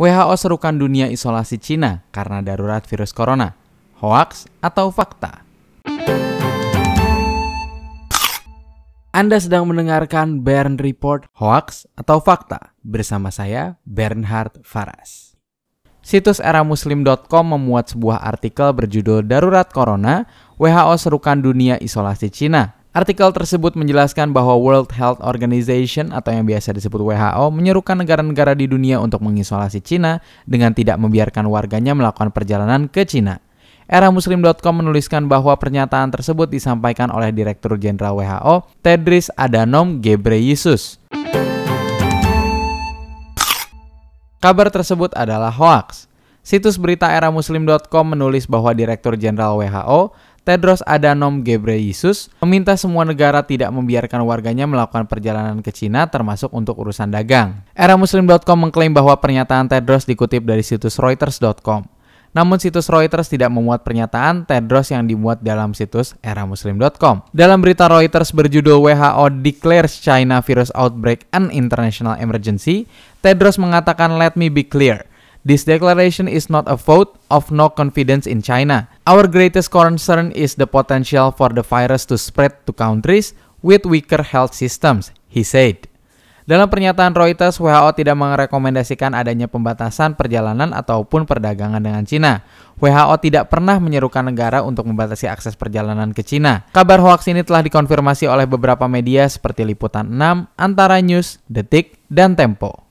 WHO serukan dunia isolasi Cina karena darurat virus corona. hoax atau fakta? Anda sedang mendengarkan Bern Report Hoax atau Fakta bersama saya Bernhard Faras. Situs eramuslim.com memuat sebuah artikel berjudul Darurat Corona, WHO serukan dunia isolasi Cina Artikel tersebut menjelaskan bahwa World Health Organization atau yang biasa disebut WHO menyerukan negara-negara di dunia untuk mengisolasi Cina dengan tidak membiarkan warganya melakukan perjalanan ke Cina. Muslim.com menuliskan bahwa pernyataan tersebut disampaikan oleh Direktur Jenderal WHO, Tedris Adhanom Ghebreyesus. Kabar tersebut adalah hoaks. Situs berita era Muslim.com menulis bahwa Direktur Jenderal WHO, Tedros Adhanom Ghebreyesus meminta semua negara tidak membiarkan warganya melakukan perjalanan ke Cina termasuk untuk urusan dagang. Era Muslim.com mengklaim bahwa pernyataan Tedros dikutip dari situs Reuters.com. Namun situs Reuters tidak memuat pernyataan Tedros yang dimuat dalam situs eramuslim.com. Dalam berita Reuters berjudul WHO declares China virus outbreak an international emergency, Tedros mengatakan let me be clear, This declaration is not a vote of no confidence in China. Our greatest concern is the potential for the virus to spread to countries with weaker health systems, he said. Dalam pernyataan Reuters, WHO tidak merekomendasikan adanya pembatasan perjalanan ataupun perdagangan dengan Cina. WHO tidak pernah menyerukan negara untuk membatasi akses perjalanan ke Cina. Kabar hoax ini telah dikonfirmasi oleh beberapa media seperti Liputan 6, Antara News, Detik, dan Tempo.